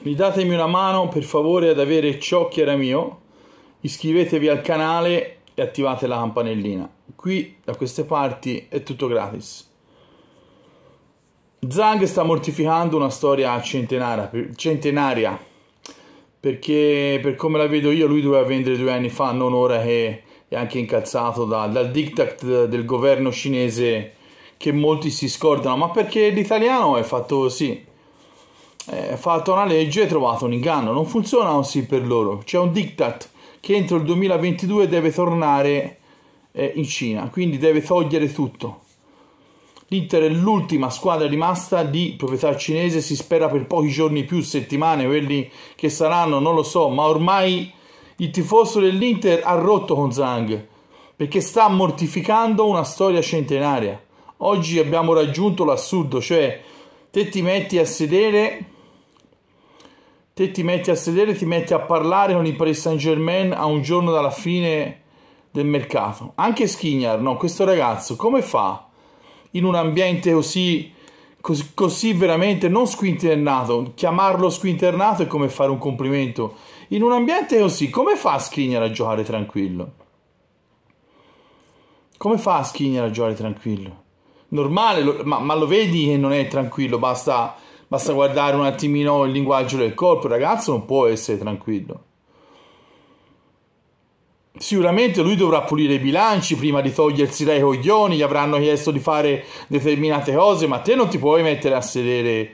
mi datemi una mano per favore ad avere ciò che era mio, iscrivetevi al canale e attivate la campanellina. Qui da queste parti è tutto gratis. Zang sta mortificando una storia centenaria, centenaria perché per come la vedo io lui doveva vendere due anni fa, non ora che è anche incalzato da, dal diktat del governo cinese che molti si scordano, ma perché l'italiano è fatto così eh, fatto una legge e trovato un inganno. Non funziona così per loro. C'è un diktat che entro il 2022 deve tornare eh, in Cina, quindi deve togliere tutto. L'Inter è l'ultima squadra rimasta di proprietà cinese, si spera per pochi giorni più, settimane, quelli che saranno, non lo so, ma ormai il tifoso dell'Inter ha rotto con Zhang perché sta mortificando una storia centenaria. Oggi abbiamo raggiunto l'assurdo, cioè te ti metti a sedere te ti metti a sedere, ti metti a parlare con il Paris Saint Germain a un giorno dalla fine del mercato. Anche Skinner, no? questo ragazzo, come fa in un ambiente così, così, così veramente non squinternato? Chiamarlo squinternato è come fare un complimento. In un ambiente così, come fa Skinner a giocare tranquillo? Come fa Skinner a giocare tranquillo? Normale, ma, ma lo vedi che non è tranquillo, basta basta guardare un attimino il linguaggio del corpo, il ragazzo non può essere tranquillo. Sicuramente lui dovrà pulire i bilanci prima di togliersi dai coglioni, gli avranno chiesto di fare determinate cose, ma te non ti puoi mettere a sedere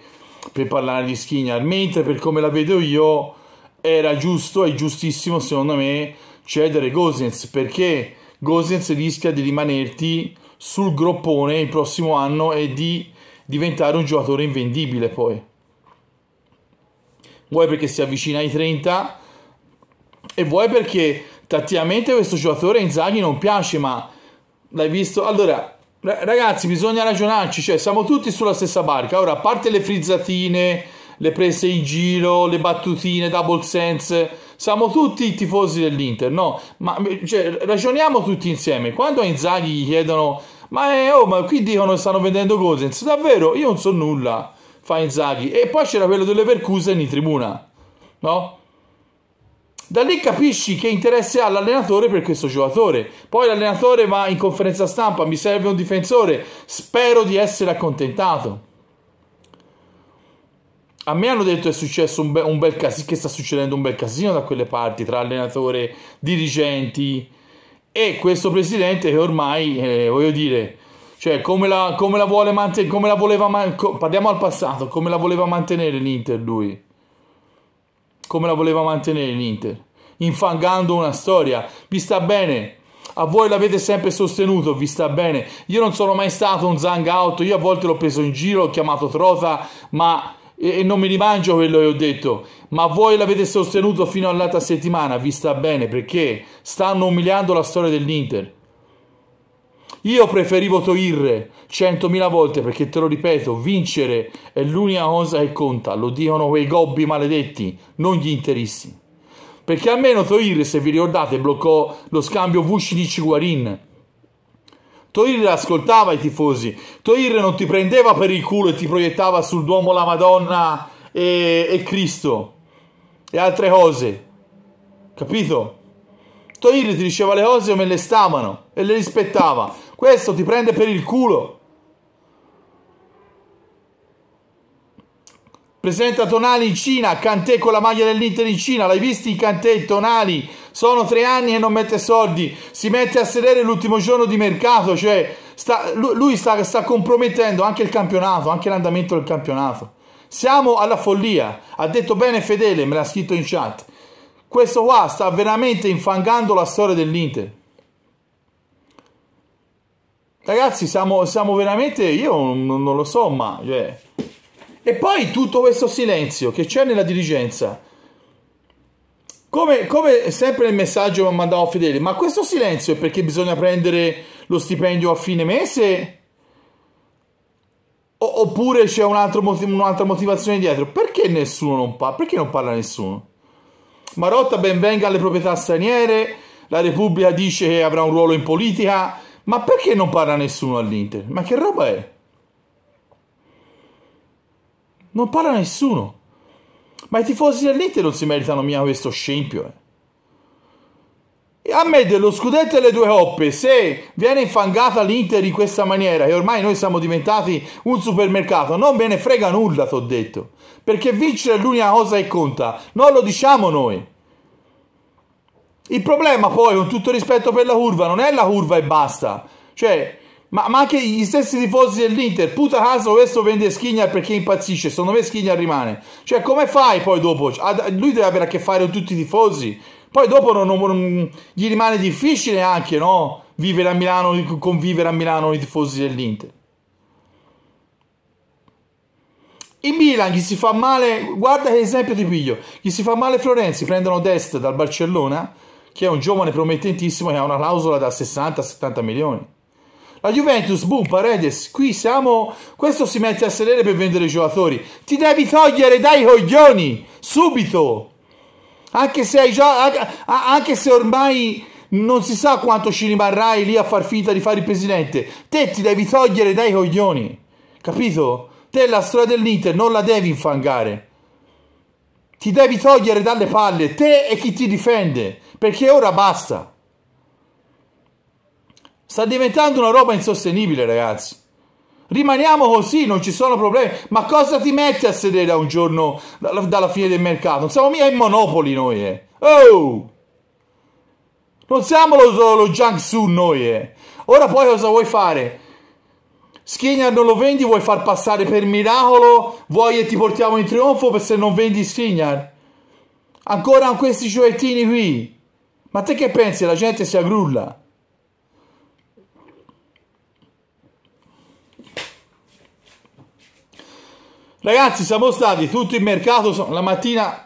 per parlare di Skinner, mentre per come la vedo io era giusto e giustissimo secondo me cedere Gosens, perché Gosens rischia di rimanerti sul groppone il prossimo anno e di diventare un giocatore invendibile poi. Vuoi perché si avvicina ai 30 e vuoi perché tattivamente questo giocatore Inzaghi non piace, ma l'hai visto? Allora, ragazzi, bisogna ragionarci, cioè siamo tutti sulla stessa barca. Ora, a parte le frizzatine, le prese in giro, le battutine, double sense, siamo tutti i tifosi dell'Inter, no? Ma cioè, ragioniamo tutti insieme. Quando a Inzaghi gli chiedono ma, è, eh, oh, ma qui dicono che stanno vendendo Gosens, davvero? Io non so nulla, fa Inzaghi. E poi c'era quello delle percuse in tribuna, no? Da lì capisci che interesse ha l'allenatore per questo giocatore. Poi l'allenatore va in conferenza stampa, mi serve un difensore, spero di essere accontentato. A me hanno detto che è successo un, be un bel casino, che sta succedendo un bel casino da quelle parti, tra allenatore, dirigenti, e questo presidente che ormai, eh, voglio dire, cioè come la, come la vuole mantenere, come la voleva mantenere, parliamo al passato, come la voleva mantenere l'Inter lui? Come la voleva mantenere l'Inter? Infangando una storia, vi sta bene, a voi l'avete sempre sostenuto, vi sta bene, io non sono mai stato un zang out, io a volte l'ho preso in giro, l'ho chiamato trota, ma e non mi rimangio quello che ho detto ma voi l'avete sostenuto fino all'altra settimana, vi sta bene perché stanno umiliando la storia dell'Inter. Io preferivo Toirre 100.000 volte perché te lo ripeto, vincere è l'unica cosa che conta, lo dicono quei gobbi maledetti, non gli interessi. Perché almeno Toirre, se vi ricordate, bloccò lo scambio Vucinic-Guarin. Toirre ascoltava i tifosi, Toirre non ti prendeva per il culo e ti proiettava sul Duomo la Madonna e, e Cristo le altre cose. Capito? Toiri ti diceva le cose come le stavano e le rispettava. Questo ti prende per il culo. Presenta Tonali in Cina, Cantè con la maglia dell'Inter in Cina, l'hai visto i Kanté Tonali? Sono tre anni che non mette soldi, si mette a sedere l'ultimo giorno di mercato, cioè sta, lui sta, sta compromettendo anche il campionato, anche l'andamento del campionato. Siamo alla follia. Ha detto bene Fedele, me l'ha scritto in chat. Questo qua sta veramente infangando la storia dell'Inter. Ragazzi, siamo, siamo, veramente... Io non, non lo so, ma... Cioè. E poi tutto questo silenzio che c'è nella dirigenza. Come, come, sempre il messaggio mi ha mandato Fedele, ma questo silenzio è perché bisogna prendere lo stipendio a fine mese? oppure c'è un motiv- un'altra motivazione dietro. Perché nessuno non parla? Perché non parla nessuno? Marotta benvenga alle proprietà straniere, la Repubblica dice che avrà un ruolo in politica, ma perché non parla nessuno all'Inter? Ma che roba è? Non parla nessuno. Ma i tifosi dell'Inter non si meritano mica questo scempio. Eh a me dello scudetto e le due coppe, se viene infangata l'Inter in questa maniera, e ormai noi siamo diventati un supermercato, non me ne frega nulla, t'ho detto. Perché vincere è l'unica cosa che conta, non lo diciamo noi. Il problema poi, con tutto rispetto per la curva, non è la curva e basta. Cioè, ma, ma anche gli stessi tifosi dell'Inter, puta caso questo vende Schignal perché impazzisce, secondo me Schignal rimane. Cioè, come fai poi dopo? Lui deve avere a che fare con tutti i tifosi poi dopo non, non, gli rimane difficile anche no? vivere a Milano, convivere a Milano i tifosi dell'Inter. In Milan chi si fa male, guarda che esempio ti piglio, chi si fa male Florenzi prendono Dest dal Barcellona, che è un giovane promettentissimo che ha una clausola da 60-70 milioni. La Juventus, boom, Paredes, qui siamo, questo si mette a sedere per vendere i giocatori. Ti devi togliere dai coglioni, subito! anche se, hai già, anche se ormai non si sa quanto ci rimarrai lì a far finta di fare il presidente, te ti devi togliere dai coglioni, capito? Te la storia dell'Inter non la devi infangare, ti devi togliere dalle palle, te e chi ti difende, perché ora basta. Sta diventando una roba insostenibile, ragazzi. Rimaniamo così, non ci sono problemi. Ma cosa ti metti a sedere a un giorno dalla fine del mercato? Non siamo mica in monopoli noi, eh. Oh! Non siamo lo, lo Jiangsu noi, eh. Ora poi cosa vuoi fare? Skriniar non lo vendi, vuoi far passare per miracolo? Vuoi che ti portiamo in trionfo se non vendi Skriniar? Ancora questi gioiettini qui. Ma te che pensi, la gente si agrulla? Ragazzi, siamo stati tutti in mercato la mattina.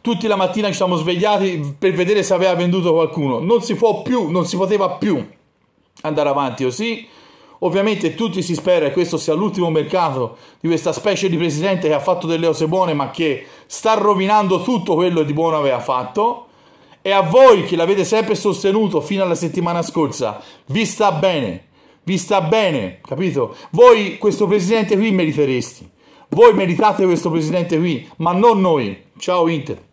Tutti la mattina ci siamo svegliati per vedere se aveva venduto qualcuno. Non si può più, non si poteva più andare avanti così. Ovviamente tutti si spera che questo sia l'ultimo mercato di questa specie di presidente che ha fatto delle cose buone ma che sta rovinando tutto quello di buono aveva fatto. E a voi che l'avete sempre sostenuto fino alla settimana scorsa, vi sta bene, vi sta bene, capito? Voi questo presidente qui meriteresti. Voi meritate questo presidente qui, ma non noi. Ciao Inter.